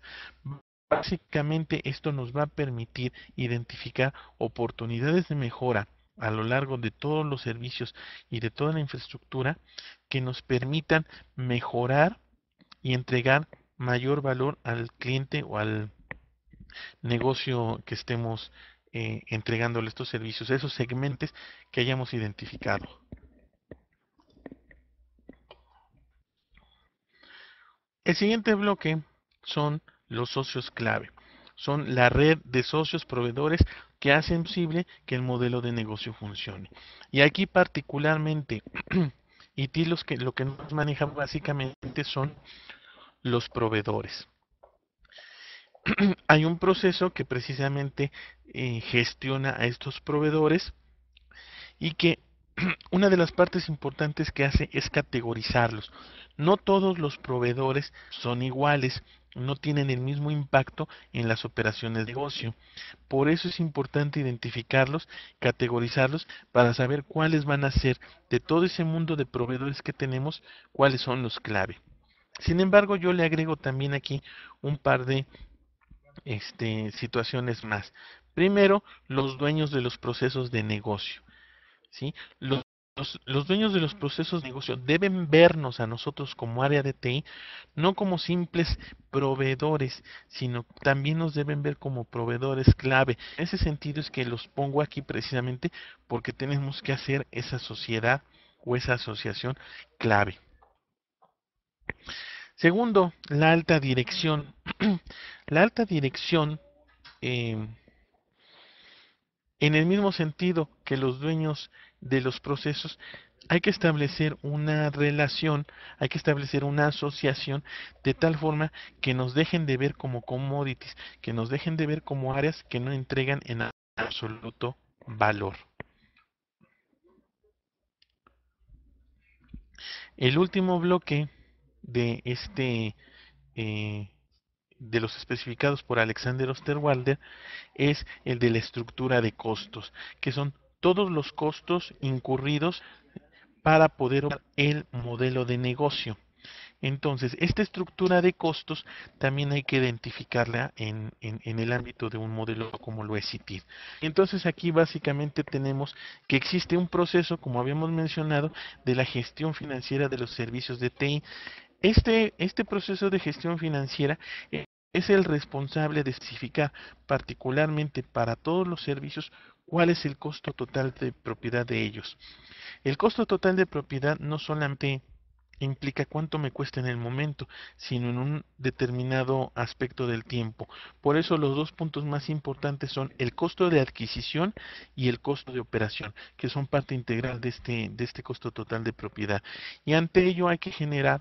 Básicamente esto nos va a permitir identificar oportunidades de mejora a lo largo de todos los servicios y de toda la infraestructura que nos permitan mejorar y entregar mayor valor al cliente o al negocio que estemos eh, entregándole estos servicios, esos segmentos que hayamos identificado. El siguiente bloque son los socios clave. Son la red de socios proveedores que hacen posible que el modelo de negocio funcione. Y aquí particularmente, y los que, lo que nos maneja básicamente son los proveedores. hay un proceso que precisamente eh, gestiona a estos proveedores y que una de las partes importantes que hace es categorizarlos. No todos los proveedores son iguales, no tienen el mismo impacto en las operaciones de negocio. Por eso es importante identificarlos, categorizarlos, para saber cuáles van a ser de todo ese mundo de proveedores que tenemos, cuáles son los clave. Sin embargo, yo le agrego también aquí un par de este, situaciones más. Primero, los dueños de los procesos de negocio. ¿sí? Los, los, los, dueños de los procesos de negocio deben vernos a nosotros como área de TI, no como simples proveedores, sino también nos deben ver como proveedores clave. En ese sentido es que los pongo aquí precisamente porque tenemos que hacer esa sociedad o esa asociación clave. Segundo, la alta dirección. la alta dirección, em, en el mismo sentido que los dueños de los procesos, hay que establecer una relación, hay que establecer una asociación de tal forma que nos dejen de ver como commodities, que nos dejen de ver como áreas que no entregan en absoluto valor. El último bloque de este eh, de los especificados por Alexander Osterwalder es el de la estructura de costos, que son todos los costos incurridos para poder obtener el modelo de negocio. Entonces, esta estructura de costos también hay que identificarla en, en, el ámbito de un modelo como lo es citi. Entonces, aquí básicamente tenemos que existe un proceso, como habíamos mencionado, de la gestión financiera de los servicios de TI, este, este, proceso de gestión financiera eh, es el responsable de especificar particularmente para todos los servicios cuál es el costo total de propiedad de ellos. El costo total de propiedad no solamente implica cuánto me cuesta en el momento, sino en un determinado aspecto del tiempo. Por eso los dos puntos más importantes son el costo de adquisición y el costo de operación, que son parte integral de este, de este costo total de propiedad. Y ante ello hay que generar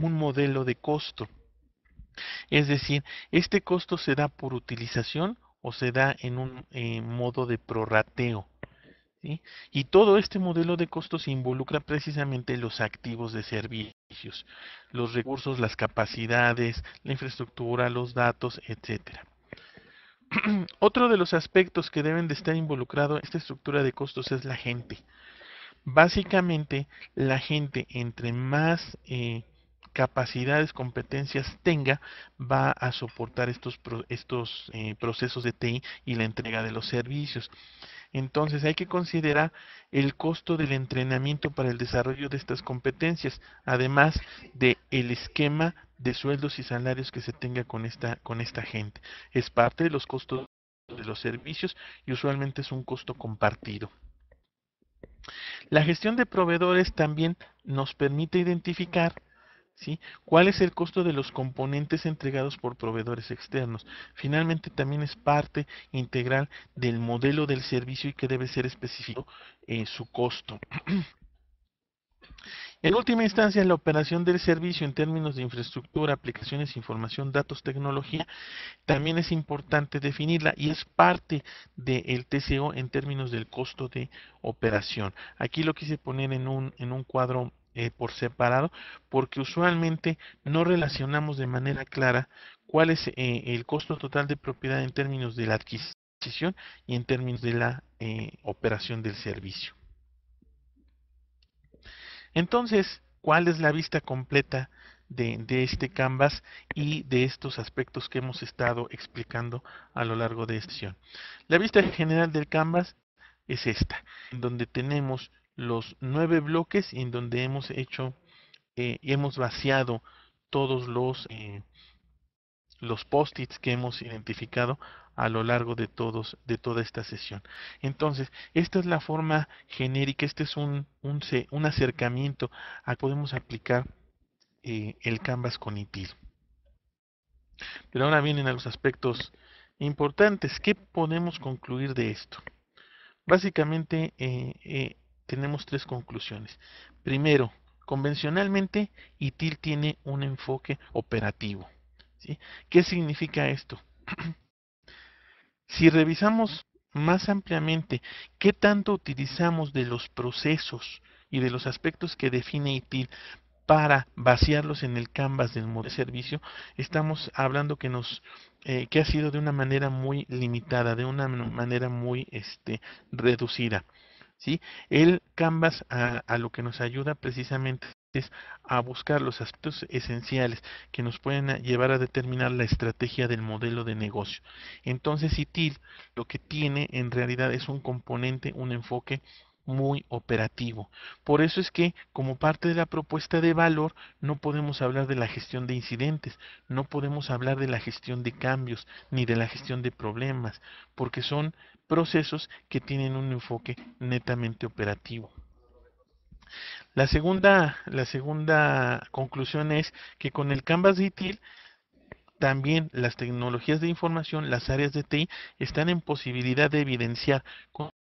un modelo de costo. Es decir, este costo se da por utilización o se da en un eh, modo de prorrateo. Y todo este modelo de costos involucra precisamente los activos de servicios, los recursos, las capacidades, la infraestructura, los datos, etcétera. Otro de los aspectos que deben de estar involucrado esta estructura de costos es la gente. Básicamente, la gente entre más eh, capacidades, competencias tenga, va a soportar estos, estos eh, procesos de TI y la entrega de los servicios. Entonces hay que considerar el costo del entrenamiento para el desarrollo de estas competencias, además del el esquema de sueldos y salarios que se tenga con esta, con esta gente. Es parte de los costos de los servicios y usualmente es un costo compartido. La gestión de proveedores también nos permite identificar ¿Sí? ¿Cuál es el costo de los componentes entregados por proveedores externos? Finalmente, también es parte integral del modelo del servicio y que debe ser específico su costo. En última instancia, la operación del servicio en términos de infraestructura, aplicaciones, información, datos, tecnología, también es importante definirla y es parte del TCO en términos del costo de operación. Aquí lo quise poner en un cuadro eh, por separado, porque usualmente no relacionamos de manera clara cuál es eh, el costo total de propiedad en términos de la adquisición y en términos de la eh, operación del servicio. Entonces, ¿cuál es la vista completa de, de, este canvas y de estos aspectos que hemos estado explicando a lo largo de esta sesión? La vista general del canvas es esta, en donde tenemos los nueve bloques en donde hemos hecho eh, y hemos vaciado todos los eh, los post-its que hemos identificado a lo largo de todos de toda esta sesión entonces esta es la forma genérica este es un, un, acercamiento a podemos aplicar eh, el canvas con ITIL pero ahora vienen a los aspectos importantes ¿qué podemos concluir de esto? básicamente tenemos tres conclusiones. Primero, convencionalmente, ITIL tiene un enfoque operativo. ¿sí? ¿Qué significa esto? si revisamos más ampliamente qué tanto utilizamos de los procesos y de los aspectos que define ITIL para vaciarlos en el canvas del modelo de servicio, estamos hablando que nos eh, que ha sido de una manera muy limitada, de una manera muy este, reducida. ¿sí? El Canvas a, lo que nos ayuda precisamente es a buscar los aspectos esenciales que nos pueden llevar a determinar la estrategia del modelo de negocio. Entonces, Citil lo que tiene en realidad es un componente, un enfoque muy operativo. Por eso es que, como parte de la propuesta de valor, no podemos hablar de la gestión de incidentes, no podemos hablar de la gestión de cambios, ni de la gestión de problemas, porque son procesos que tienen un enfoque netamente operativo. La segunda, la segunda conclusión es que con el Canvas Detail también las tecnologías de información, las áreas de TI, están en posibilidad de evidenciar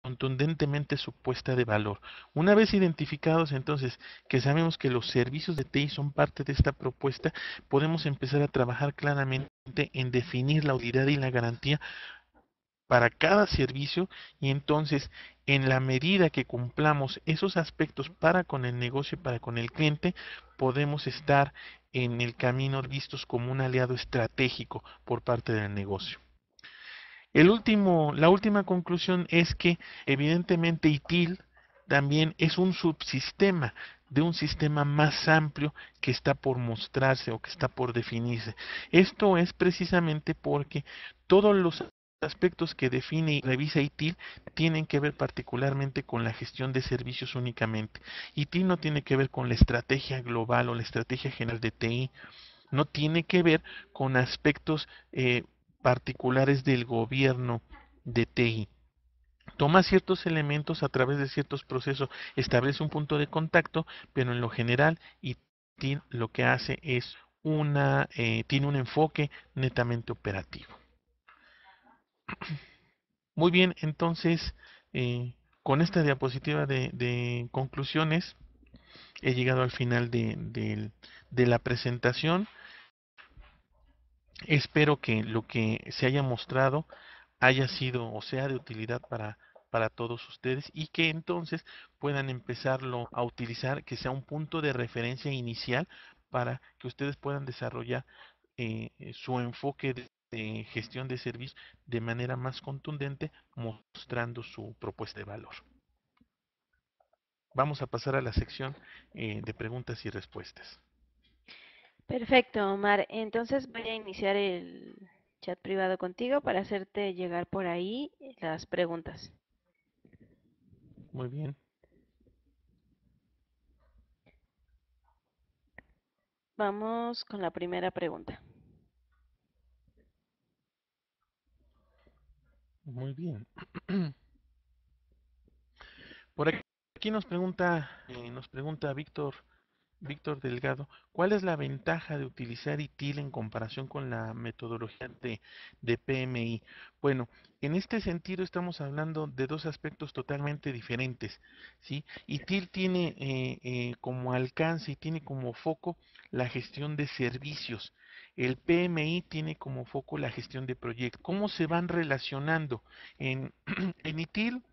contundentemente su puesta de valor. Una vez identificados entonces que sabemos que los servicios de TI son parte de esta propuesta, podemos empezar a trabajar claramente en definir la utilidad y la garantía para cada servicio y entonces en la medida que cumplamos esos aspectos para con el negocio y para con el cliente, podemos estar en el camino vistos como un aliado estratégico por parte del negocio. El último, la última conclusión es que evidentemente ITIL también es un subsistema de un sistema más amplio que está por mostrarse o que está por definirse. Esto es precisamente porque todos los aspectos que define y revisa ITIL tienen que ver particularmente con la gestión de servicios únicamente. ITIL no tiene que ver con la estrategia global o la estrategia general de TI, no tiene que ver con aspectos eh, particulares del gobierno de TI. Toma ciertos elementos a través de ciertos procesos, establece un punto de contacto, pero en lo general ITIL lo que hace es una, eh, tiene un enfoque netamente operativo. Muy bien, entonces eh, con esta diapositiva de, conclusiones he llegado al final de, la presentación. Espero que lo que se haya mostrado haya sido o sea de utilidad para, todos ustedes y que entonces puedan empezarlo a utilizar, que sea un punto de referencia inicial para que ustedes puedan desarrollar eh, su enfoque gestión de servicio de manera más contundente, mostrando su propuesta de valor. Vamos a pasar a la sección eh, de preguntas y respuestas. Perfecto, Omar. Entonces voy a iniciar el chat privado contigo para hacerte llegar por ahí las preguntas. Muy bien. Vamos con la primera pregunta. Muy bien. Por aquí nos pregunta, eh, nos pregunta Víctor, Víctor Delgado, ¿cuál es la ventaja de utilizar ITIL en comparación con la metodología de, PMI? Bueno, en este sentido estamos hablando de dos aspectos totalmente diferentes. ¿sí? ITIL tiene eh, eh, como alcance y tiene como foco la gestión de servicios el PMI tiene como foco la gestión de proyectos. ¿Cómo se van relacionando? En, en ITIL,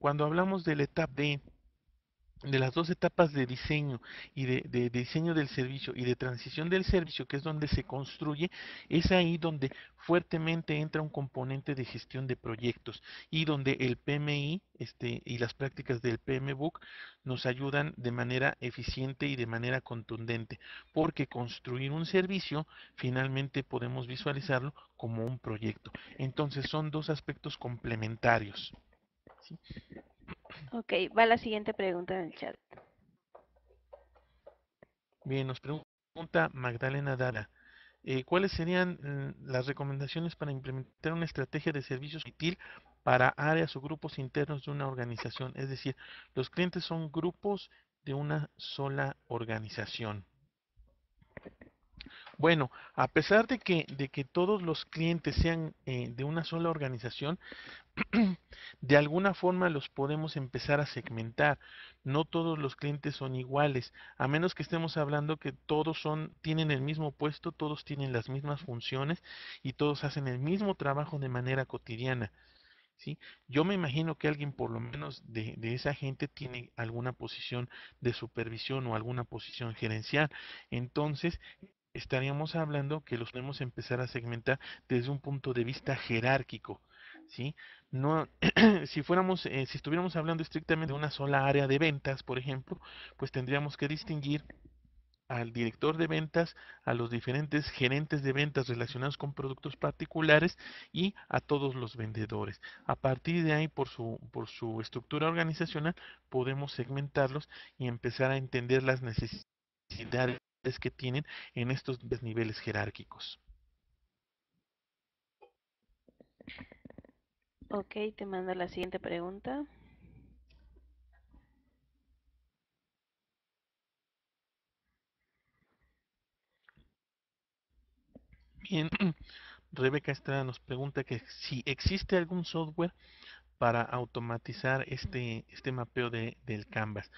cuando hablamos de la etapa de de las dos etapas de diseño y de, diseño del servicio y de transición del servicio, que es donde se construye, es ahí donde fuertemente entra un componente de gestión de proyectos y donde el PMI este, y las prácticas del PMBOK nos ayudan de manera eficiente y de manera contundente, porque construir un servicio finalmente podemos visualizarlo como un proyecto. Entonces son dos aspectos complementarios. Ok, va la siguiente pregunta en el chat. Bien, nos pregunta Magdalena Dara. Eh, ¿Cuáles serían mm, las recomendaciones para implementar una estrategia de servicios útil para áreas o grupos internos de una organización? Es decir, los clientes son grupos de una sola organización. Bueno, a pesar de que, de que todos los clientes sean eh, de una sola organización, de alguna forma los podemos empezar a segmentar. No todos los clientes son iguales, a menos que estemos hablando que todos son tienen el mismo puesto, todos tienen las mismas funciones y todos hacen el mismo trabajo de manera cotidiana. ¿Sí? Yo me imagino que alguien por lo menos de, esa gente tiene alguna posición de supervisión o alguna posición gerencial. Entonces, estaríamos hablando que los podemos empezar a segmentar desde un punto de vista jerárquico. ¿sí? no, si fuéramos, eh, si estuviéramos hablando estrictamente de una sola área de ventas, por ejemplo, pues tendríamos que distinguir al director de ventas, a los diferentes gerentes de ventas relacionados con productos particulares y a todos los vendedores. A partir de ahí, por su, por su estructura organizacional, podemos segmentarlos y empezar a entender las necesidades que tienen en estos niveles jerárquicos. Ok, te mando la siguiente pregunta. Bien, Rebeca Estrada nos pregunta que si existe algún software para automatizar este, este mapeo de, del Canvas.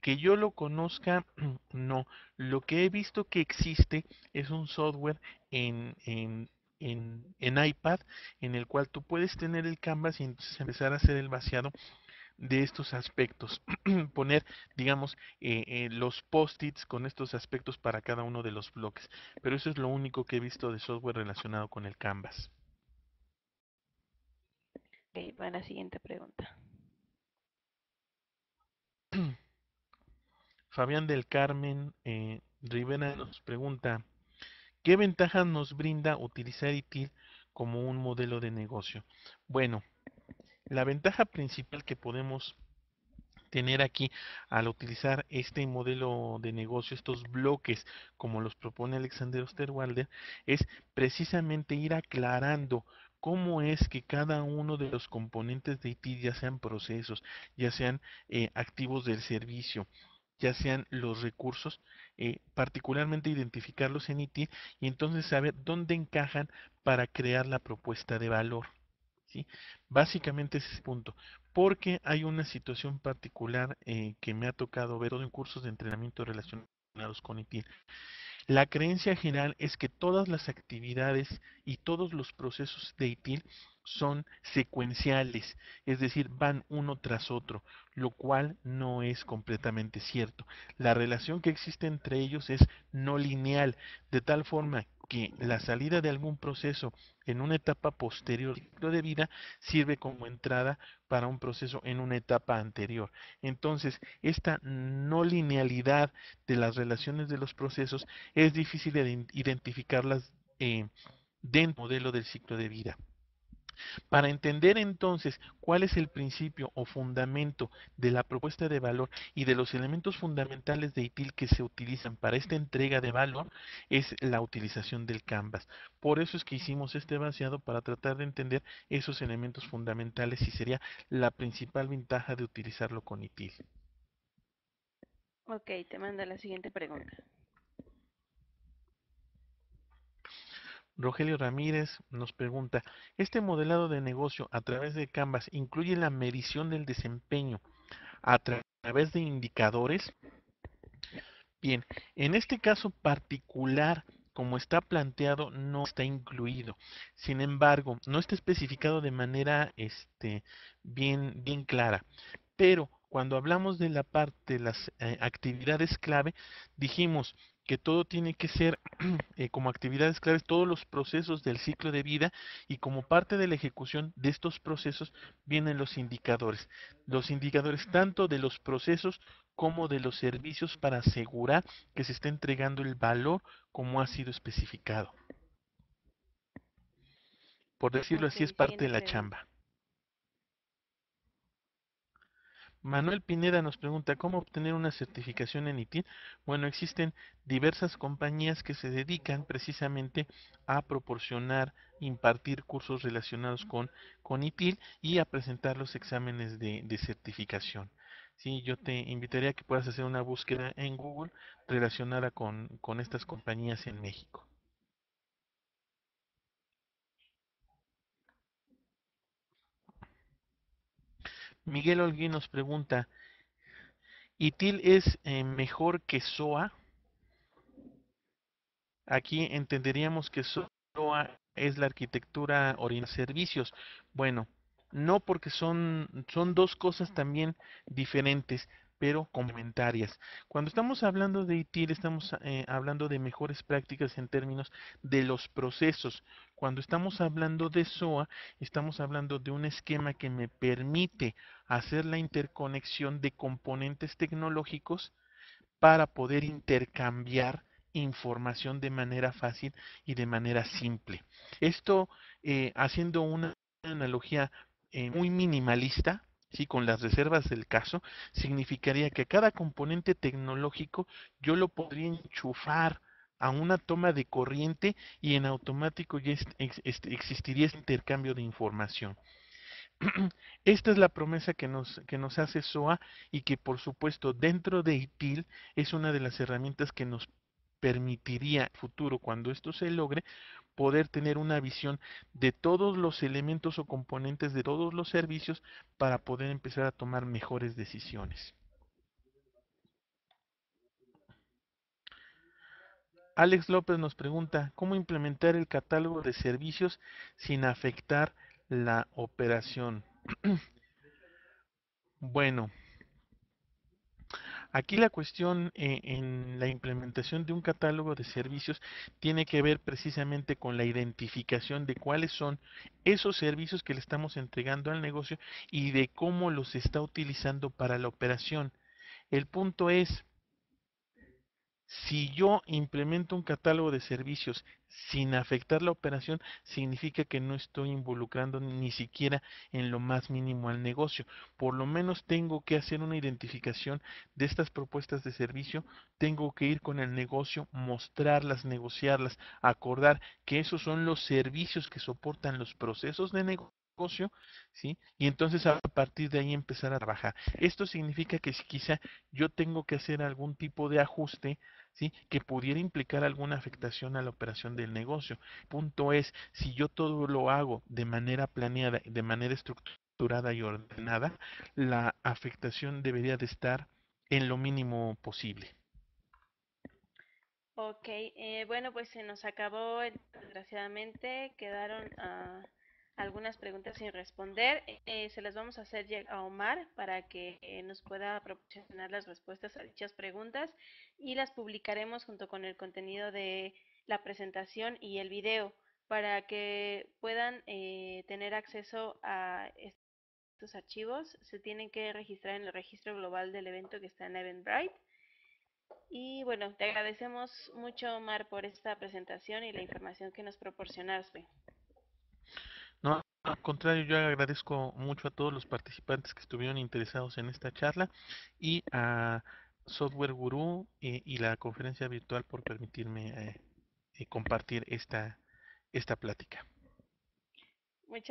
Que yo lo conozca, no. Lo que he visto que existe es un software en, en en, iPad, en el cual tú puedes tener el canvas y entonces empezar a hacer el vaciado de estos aspectos. Poner, digamos, eh, eh, los post-its con estos aspectos para cada uno de los bloques. Pero eso es lo único que he visto de software relacionado con el canvas. Ok, la siguiente pregunta. Fabián del Carmen eh, Rivera nos pregunta, ¿Qué ventaja nos brinda utilizar ITIL como un modelo de negocio? Bueno, la ventaja principal que podemos tener aquí al utilizar este modelo de negocio, estos bloques como los propone Alexander Osterwalder, es precisamente ir aclarando cómo es que cada uno de los componentes de ITIL ya sean procesos, ya sean eh, activos del servicio, ya sean los recursos, eh, particularmente identificarlos en IT y entonces saber dónde encajan para crear la propuesta de valor. ¿sí? Básicamente ese es el punto, porque hay una situación particular eh, que me ha tocado ver en cursos de entrenamiento relacionados con IT la creencia general es que todas las actividades y todos los procesos de ITIL son secuenciales, es decir, van uno tras otro, lo cual no es completamente cierto. La relación que existe entre ellos es no lineal, de tal forma que la salida de algún proceso en una etapa posterior del ciclo de vida sirve como entrada para un proceso en una etapa anterior. Entonces, esta no linealidad de las relaciones de los procesos es difícil de identificarlas eh, dentro del modelo del ciclo de vida. Para entender entonces cuál es el principio o fundamento de la propuesta de valor y de los elementos fundamentales de ITIL que se utilizan para esta entrega de valor es la utilización del Canvas. Por eso es que hicimos este vaciado para tratar de entender esos elementos fundamentales y sería la principal ventaja de utilizarlo con ITIL. Ok, te mando la siguiente pregunta. Rogelio Ramírez nos pregunta, ¿este modelado de negocio a través de Canvas incluye la medición del desempeño a través de indicadores? Bien, en este caso particular, como está planteado, no está incluido. Sin embargo, no está especificado de manera este, bien, bien clara. Pero cuando hablamos de la parte de las eh, actividades clave, dijimos que todo tiene que ser eh, como actividades claves, todos los procesos del ciclo de vida y como parte de la ejecución de estos procesos vienen los indicadores. Los indicadores tanto de los procesos como de los servicios para asegurar que se está entregando el valor como ha sido especificado. Por decirlo así, es parte de la chamba. Manuel Pineda nos pregunta cómo obtener una certificación en ITIL. Bueno, existen diversas compañías que se dedican precisamente a proporcionar, impartir cursos relacionados con, con ITIL y a presentar los exámenes de, certificación. Sí, yo te invitaría a que puedas hacer una búsqueda en Google relacionada con estas compañías en México. Miguel Olguín nos pregunta, ¿Itil es eh, mejor que SOA? Aquí entenderíamos que SOA es la arquitectura orientada a servicios. Bueno, no porque son, son dos cosas también diferentes pero complementarias. Cuando estamos hablando de ITIL, estamos eh, hablando de mejores prácticas en términos de los procesos. Cuando estamos hablando de SOA, estamos hablando de un esquema que me permite hacer la interconexión de componentes tecnológicos para poder intercambiar información de manera fácil y de manera simple. Esto eh, haciendo una analogía eh, muy minimalista, con las reservas del caso, significaría que cada componente tecnológico yo lo podría enchufar a una toma de corriente y en automático ya este, existiría este intercambio de información. Esta es la promesa que nos, que nos hace SOA y que por supuesto dentro de ITIL es una de las herramientas que nos permitiría en el futuro cuando esto se logre poder tener una visión de todos los elementos o componentes de todos los servicios para poder empezar a tomar mejores decisiones. Alex López nos pregunta, ¿cómo implementar el catálogo de servicios sin afectar la operación? bueno, Aquí la cuestión eh, en, la implementación de un catálogo de servicios tiene que ver precisamente con la identificación de cuáles son esos servicios que le estamos entregando al negocio y de cómo los está utilizando para la operación. El punto es, si yo implemento un catálogo de servicios sin afectar la operación, significa que no estoy involucrando ni siquiera en lo más mínimo al negocio. Por lo menos tengo que hacer una identificación de estas propuestas de servicio, tengo que ir con el negocio, mostrarlas, negociarlas, acordar que esos son los servicios que soportan los procesos de negocio ¿sí? Y entonces a partir de ahí empezar a trabajar. Esto significa que si quizá yo tengo que hacer algún tipo de ajuste, ¿sí? Que pudiera implicar alguna afectación a la operación del negocio. Punto es, si yo todo lo hago de manera planeada, de manera estructurada y ordenada, la afectación debería de estar en lo mínimo posible. Ok, eh, bueno, pues se nos acabó, desgraciadamente, quedaron... Ah, algunas preguntas sin responder. Eh, se las vamos a hacer a Omar para que eh, nos pueda proporcionar las respuestas a dichas preguntas y las publicaremos junto con el contenido de la presentación y el video para que puedan eh, tener acceso a estos archivos. Se tienen que registrar en el registro global del evento que está en Eventbrite. Y bueno, te agradecemos mucho, Omar, por esta presentación y la información que nos proporcionaste. Al contrario, yo agradezco mucho a todos los participantes que estuvieron interesados en esta charla y a Software Guru y la conferencia virtual por permitirme eh, eh, compartir esta, esta plática.